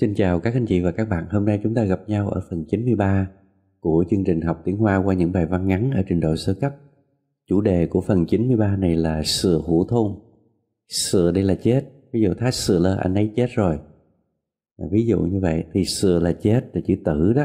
Xin chào các anh chị và các bạn. Hôm nay chúng ta gặp nhau ở phần 93 của chương trình học tiếng Hoa qua những bài văn ngắn ở trình độ sơ cấp. Chủ đề của phần 93 này là sửa hữu thôn. Sửa đây là chết. Ví dụ thá sửa là anh ấy chết rồi. À, ví dụ như vậy thì sửa là chết là chữ tử đó.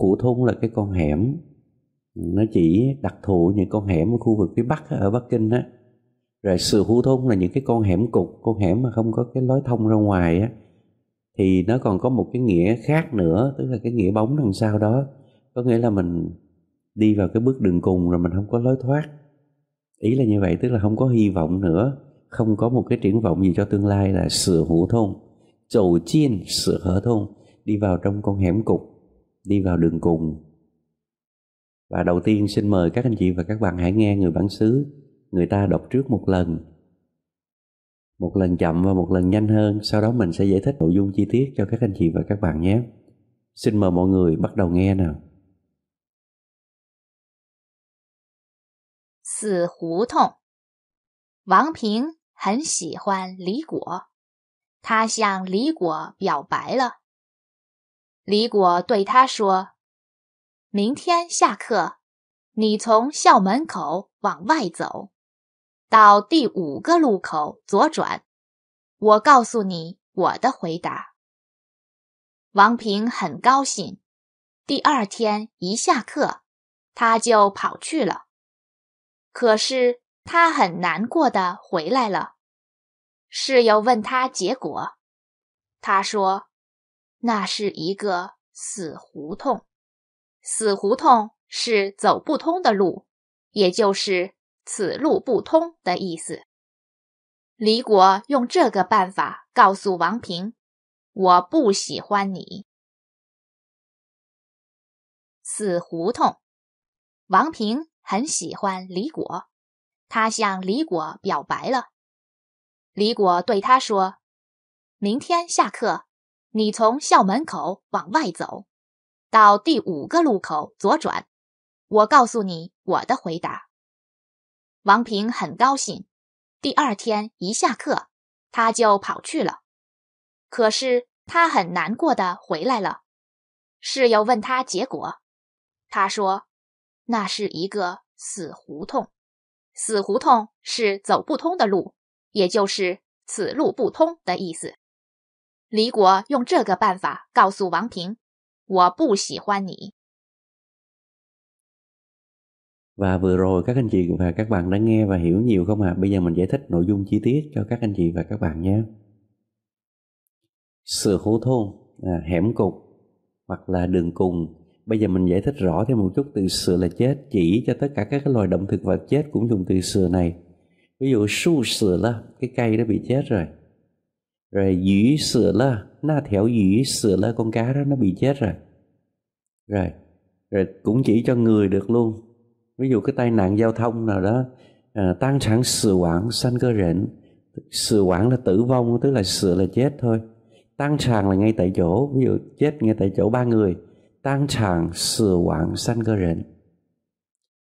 Hữu thôn là cái con hẻm. Nó chỉ đặc thù những con hẻm ở khu vực phía Bắc ở Bắc Kinh á. Rồi sửa hữu thôn là những cái con hẻm cục, con hẻm mà không có cái lối thông ra ngoài á thì nó còn có một cái nghĩa khác nữa tức là cái nghĩa bóng đằng sau đó có nghĩa là mình đi vào cái bước đường cùng rồi mình không có lối thoát ý là như vậy tức là không có hy vọng nữa không có một cái triển vọng gì cho tương lai là sự hữu thôn trầu chiên sự hở thôn đi vào trong con hẻm cục đi vào đường cùng và đầu tiên xin mời các anh chị và các bạn hãy nghe người bản xứ người ta đọc trước một lần một lần chậm và một lần nhanh hơn sau đó mình sẽ giải thích nội dung chi tiết cho các anh chị và các bạn nhé xin mời mọi người bắt đầu nghe nào thông, Lý Lý Lý Quả. Quả Quả 死胡同，王平很喜欢李果，他向李果表白了。李果对他说：“明天下课，你从校门口往外走，到第五个路口左转，我告诉你我的回答。王平很高兴，第二天一下课他就跑去了，可是他很难过的回来了。室友问他结果，他说：“那是一个死胡同，死胡同是走不通的路，也就是。”此路不通的意思。李果用这个办法告诉王平：“我不喜欢你。”死胡同。王平很喜欢李果，他向李果表白了。李果对他说：“明天下课，你从校门口往外走，到第五个路口左转，我告诉你我的回答。”王平很高兴，第二天一下课，他就跑去了。可是他很难过的回来了。室友问他结果，他说：“那是一个死胡同，死胡同是走不通的路，也就是此路不通的意思。”李果用这个办法告诉王平：“我不喜欢你。” Và vừa rồi các anh chị và các bạn đã nghe và hiểu nhiều không ạ? À? Bây giờ mình giải thích nội dung chi tiết cho các anh chị và các bạn nhé. Sự hữu thôn, à, hẻm cục hoặc là đường cùng. Bây giờ mình giải thích rõ thêm một chút từ sự là chết chỉ cho tất cả các loài động thực vật chết cũng dùng từ sự này. Ví dụ su sự là cái cây đó bị chết rồi. Rồi dĩ sự là na theo dĩ sự là con cá đó nó bị chết rồi. Rồi rồi cũng chỉ cho người được luôn ví dụ cái tai nạn giao thông nào đó à, tăng sản sự quản sanh cơ rện sự quản là tử vong tức là sự là chết thôi tăng sàng là ngay tại chỗ ví dụ chết ngay tại chỗ ba người tăng sàng sự quản sanh cơ rện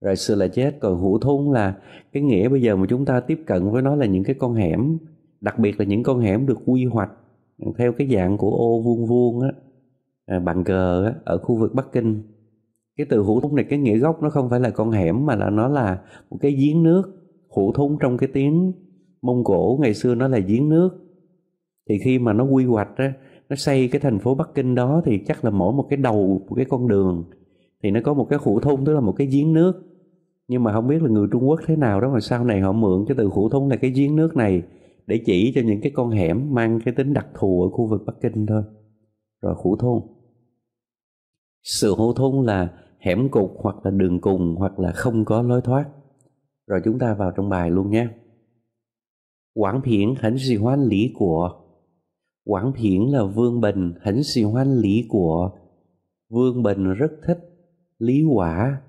rồi sự là chết còn hữu thôn là cái nghĩa bây giờ mà chúng ta tiếp cận với nó là những cái con hẻm đặc biệt là những con hẻm được quy hoạch theo cái dạng của ô vuông vuông á à, bằng cờ á, ở khu vực bắc kinh cái từ hũ thúng này cái nghĩa gốc nó không phải là con hẻm mà là nó là một cái giếng nước hũ thúng trong cái tiếng mông cổ ngày xưa nó là giếng nước thì khi mà nó quy hoạch á nó xây cái thành phố bắc kinh đó thì chắc là mỗi một cái đầu của cái con đường thì nó có một cái hũ thúng tức là một cái giếng nước nhưng mà không biết là người trung quốc thế nào đó mà sau này họ mượn cái từ hũ thúng là cái giếng nước này để chỉ cho những cái con hẻm mang cái tính đặc thù ở khu vực bắc kinh thôi rồi hũ thôn sự hô thôn là hẻm cục hoặc là đường cùng hoặc là không có lối thoát rồi chúng ta vào trong bài luôn nhé Quảng Phiển hẳn si hoan lý của Quảng Phiển là Vương Bình hẳn si hoan lý của Vương Bình rất thích lý quả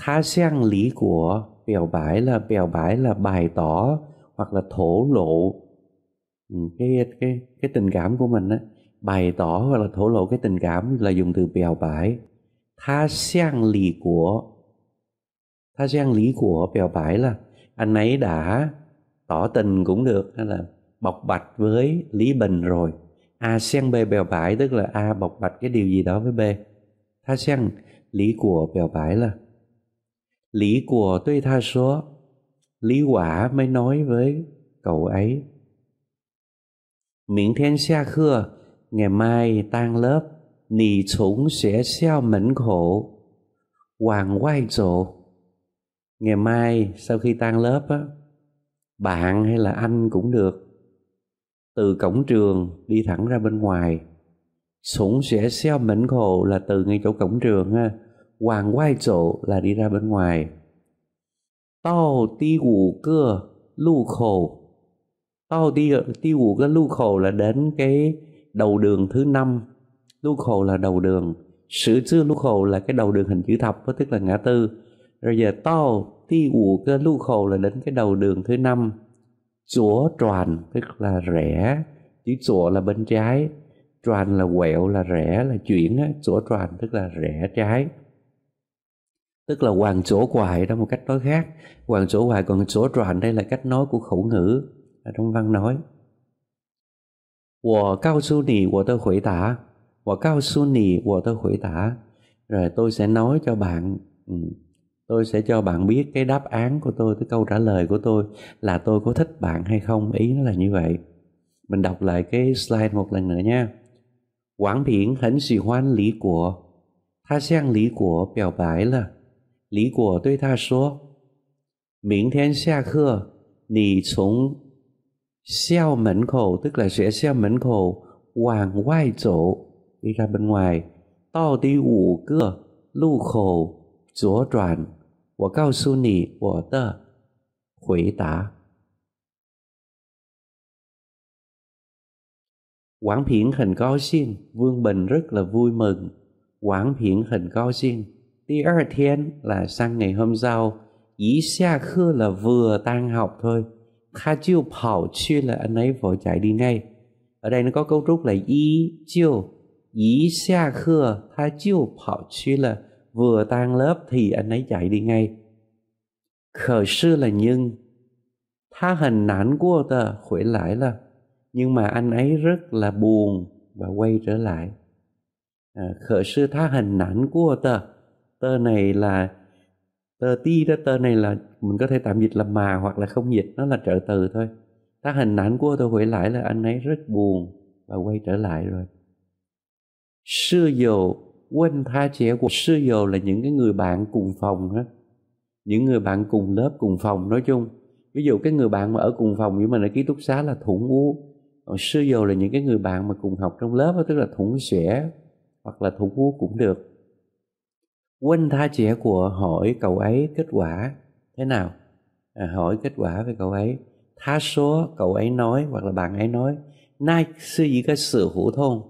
Tha sang lý của Bèo bãi là bèo bãi là bài tỏ Hoặc là thổ lộ ừ, Cái cái cái tình cảm của mình á bày tỏ hoặc là thổ lộ cái tình cảm là dùng từ bèo bãi tha xiang lì của tha xiang lý của bèo bãi là anh ấy đã tỏ tình cũng được hay là bộc bạch với lý bình rồi a xiang b bèo bãi tức là a bộc bạch cái điều gì đó với b tha xiang lý của bèo bãi là lý của tuy tha số lý quả mới nói với cậu ấy miễn thiên xa khưa ngày mai tan lớp, nì chống sẽ xeo mẫn khổ, hoàng quay chỗ. Ngày mai sau khi tan lớp á, bạn hay là anh cũng được. Từ cổng trường đi thẳng ra bên ngoài, súng sẽ xeo mẫn khổ là từ ngay chỗ cổng trường ha, hoàng quay chỗ là đi ra bên ngoài. Tao ti ngủ cơ, lưu khổ. Tao đi, ti ngủ cơ lưu khổ là đến cái đầu đường thứ năm lúc khổ là đầu đường sử dư lúc khổ là cái đầu đường hình chữ thập đó, tức là ngã tư rồi giờ to ti ủ cái lúc khổ là đến cái đầu đường thứ năm chúa tròn tức là rẻ, chữ chúa là bên trái tròn là quẹo là rẻ là chuyển á chỗ tròn tức là rẻ trái tức là hoàng chỗ quài đó một cách nói khác hoàng chỗ quài còn chỗ tròn đây là cách nói của khẩu ngữ ở trong văn nói 我告诉你我的回答，我告诉你我的回答. tôi sẽ nói cho bạn, ừ, tôi sẽ cho bạn biết cái đáp án của tôi, cái câu trả lời của tôi là tôi có thích bạn hay không. Ý nó là như vậy. Mình đọc lại cái slide một lần nữa nha. Quảng Biển hẳn xì hoan lý của. Tha sang lý của biểu bái là lý của tôi tha số. Miễn thiên xa khưa, nì chống Xeo mẫn khổ tức là sẽ xeo mẫn khổ Hoàng quay chỗ Đi ra bên ngoài Tao đi ủ cửa Lưu khổ Chúa tròn Wo cao su nì wo de Hồi tá Quảng Phiển Hình Cao Xin Vương Bình rất là vui mừng Quảng Phiển Hình Cao Xin Đi ở là sang ngày hôm sau Dĩ xa khưa là vừa tan học thôi anh ấy vội chạy đi ngay. Ở đây nó có cấu trúc là y chiêu, ý xa khưa, tha chiêu 跑去了, vừa tan lớp thì anh ấy chạy đi ngay. Khởi sư là nhưng, tha hình nản của tờ khỏe lại là, nhưng mà anh ấy rất là buồn và quay trở lại. À, khởi sư tha hình nản của tờ, tơ này là tờ ti đó tờ này là mình có thể tạm dịch là mà hoặc là không dịch nó là trợ từ thôi ta hình ảnh của tôi huệ lại là anh ấy rất buồn và quay trở lại rồi sư dầu quên tha trẻ của sư dầu là những cái người bạn cùng phòng hết những người bạn cùng lớp cùng phòng nói chung ví dụ cái người bạn mà ở cùng phòng với mình ở ký túc xá là thủng u còn sư dầu là những cái người bạn mà cùng học trong lớp đó, tức là thủng xẻ hoặc là thủng u cũng được quên tha trẻ của hỏi cậu ấy kết quả thế nào à, hỏi kết quả về cậu ấy tha số cậu ấy nói hoặc là bạn ấy nói na sư gì cái sự hữu thôn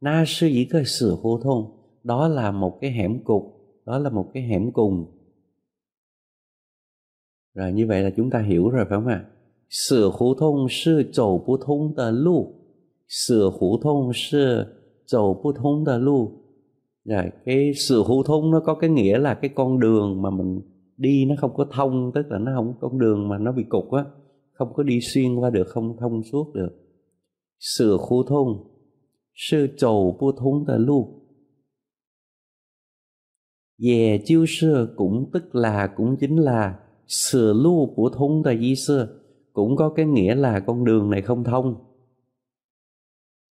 na sư gì cái sự hữu thôn đó là một cái hẻm cục đó là một cái hẻm cùng rồi như vậy là chúng ta hiểu rồi phải không ạ sự hữu thông sư trầu bút thông tờ lu sự hữu thông sư trầu bút thông tờ lu rồi cái sự hữu thông nó có cái nghĩa là cái con đường mà mình đi nó không có thông tức là nó không có con đường mà nó bị cục á không có đi xuyên qua được không thông suốt được sự khu thông sư trầu bu thông tờ lu về chiêu xưa cũng tức là cũng chính là sự lu của thông tờ di xưa cũng có cái nghĩa là con đường này không thông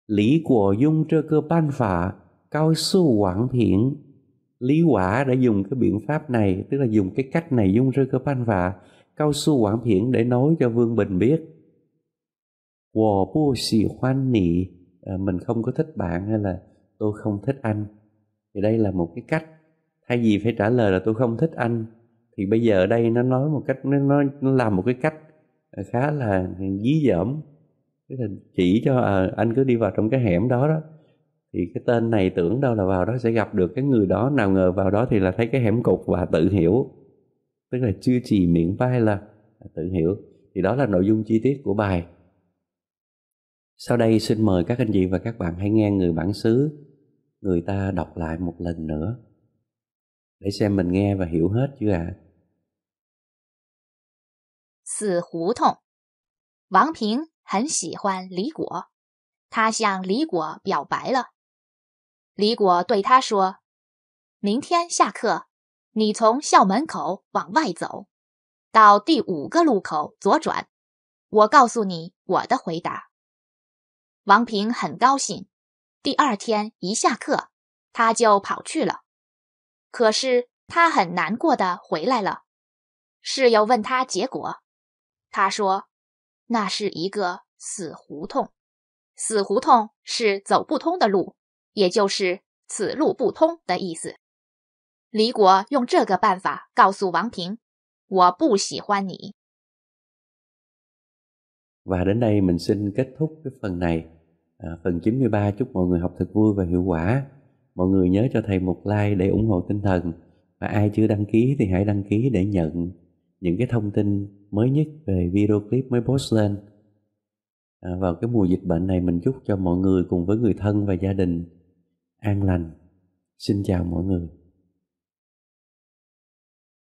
lý của dung trơ cơ ban phả cao su quảng thiện lý quả đã dùng cái biện pháp này tức là dùng cái cách này dung rơi cơ pan vạ cao su quảng thiện để nói cho vương bình biết wò bu xì hoan nị à, mình không có thích bạn hay là tôi không thích anh thì đây là một cái cách thay vì phải trả lời là tôi không thích anh thì bây giờ ở đây nó nói một cách nó nó, nó làm một cái cách khá là dí dỏm tức là chỉ cho à, anh cứ đi vào trong cái hẻm đó đó thì cái tên này tưởng đâu là vào đó sẽ gặp được cái người đó nào ngờ vào đó thì là thấy cái hẻm cục và tự hiểu tức là chưa chỉ miệng vai là tự hiểu thì đó là nội dung chi tiết của bài sau đây xin mời các anh chị và các bạn hãy nghe người bản xứ người ta đọc lại một lần nữa để xem mình nghe và hiểu hết chưa ạ à? 死胡同，王平很喜欢李果，他向李果表白了。李果对他说：“明天下课，你从校门口往外走，到第五个路口左转。我告诉你我的回答。”王平很高兴。第二天一下课，他就跑去了。可是他很难过的回来了。室友问他结果，他说：“那是一个死胡同，死胡同是走不通的路。” Và đến đây mình xin kết thúc cái phần này. À, phần 93 chúc mọi người học thật vui và hiệu quả. Mọi người nhớ cho thầy một like để ủng hộ tinh thần. Và ai chưa đăng ký thì hãy đăng ký để nhận những cái thông tin mới nhất về video clip mới post lên. À, vào cái mùa dịch bệnh này mình chúc cho mọi người cùng với người thân và gia đình an lành xin chào mọi người